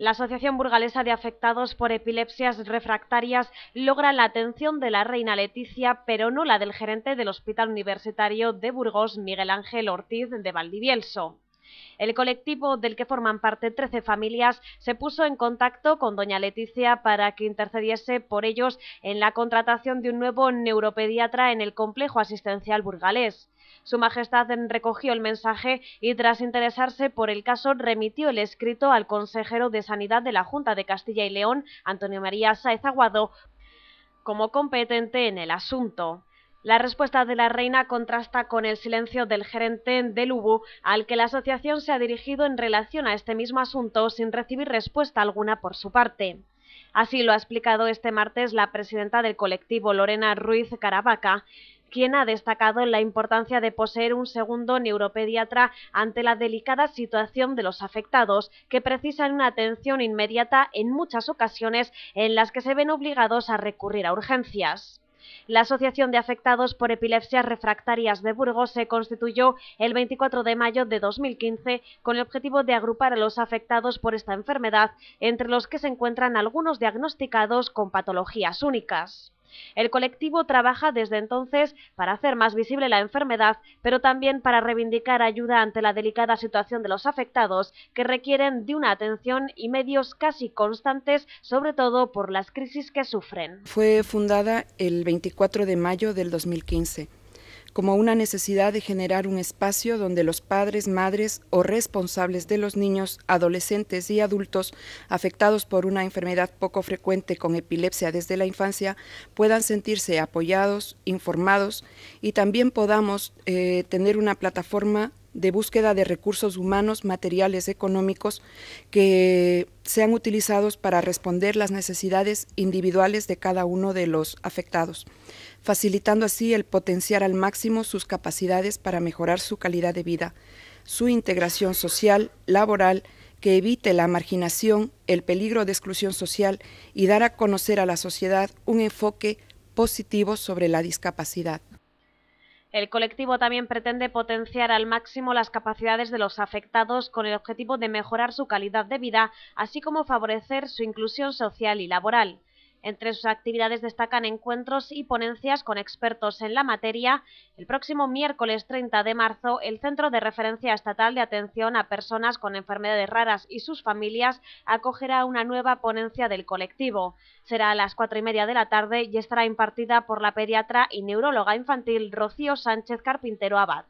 La Asociación Burgalesa de Afectados por Epilepsias Refractarias logra la atención de la reina Leticia, pero no la del gerente del Hospital Universitario de Burgos, Miguel Ángel Ortiz de Valdivielso. El colectivo del que forman parte 13 familias se puso en contacto con doña Leticia para que intercediese por ellos en la contratación de un nuevo neuropediatra en el complejo asistencial burgalés. Su Majestad recogió el mensaje y tras interesarse por el caso remitió el escrito al consejero de Sanidad de la Junta de Castilla y León, Antonio María Saez Aguado, como competente en el asunto. La respuesta de la reina contrasta con el silencio del gerente del UBU, al que la asociación se ha dirigido en relación a este mismo asunto sin recibir respuesta alguna por su parte. Así lo ha explicado este martes la presidenta del colectivo, Lorena Ruiz Caravaca, quien ha destacado la importancia de poseer un segundo neuropediatra ante la delicada situación de los afectados, que precisan una atención inmediata en muchas ocasiones en las que se ven obligados a recurrir a urgencias. La Asociación de Afectados por Epilepsias Refractarias de Burgos se constituyó el 24 de mayo de 2015 con el objetivo de agrupar a los afectados por esta enfermedad, entre los que se encuentran algunos diagnosticados con patologías únicas. El colectivo trabaja desde entonces para hacer más visible la enfermedad, pero también para reivindicar ayuda ante la delicada situación de los afectados, que requieren de una atención y medios casi constantes, sobre todo por las crisis que sufren. Fue fundada el 24 de mayo del 2015 como una necesidad de generar un espacio donde los padres, madres o responsables de los niños, adolescentes y adultos afectados por una enfermedad poco frecuente con epilepsia desde la infancia puedan sentirse apoyados, informados y también podamos eh, tener una plataforma de búsqueda de recursos humanos, materiales, económicos, que sean utilizados para responder las necesidades individuales de cada uno de los afectados, facilitando así el potenciar al máximo sus capacidades para mejorar su calidad de vida, su integración social, laboral, que evite la marginación, el peligro de exclusión social y dar a conocer a la sociedad un enfoque positivo sobre la discapacidad. El colectivo también pretende potenciar al máximo las capacidades de los afectados con el objetivo de mejorar su calidad de vida, así como favorecer su inclusión social y laboral. Entre sus actividades destacan encuentros y ponencias con expertos en la materia. El próximo miércoles 30 de marzo, el Centro de Referencia Estatal de Atención a Personas con Enfermedades Raras y sus familias acogerá una nueva ponencia del colectivo. Será a las cuatro y media de la tarde y estará impartida por la pediatra y neuróloga infantil Rocío Sánchez Carpintero Abad.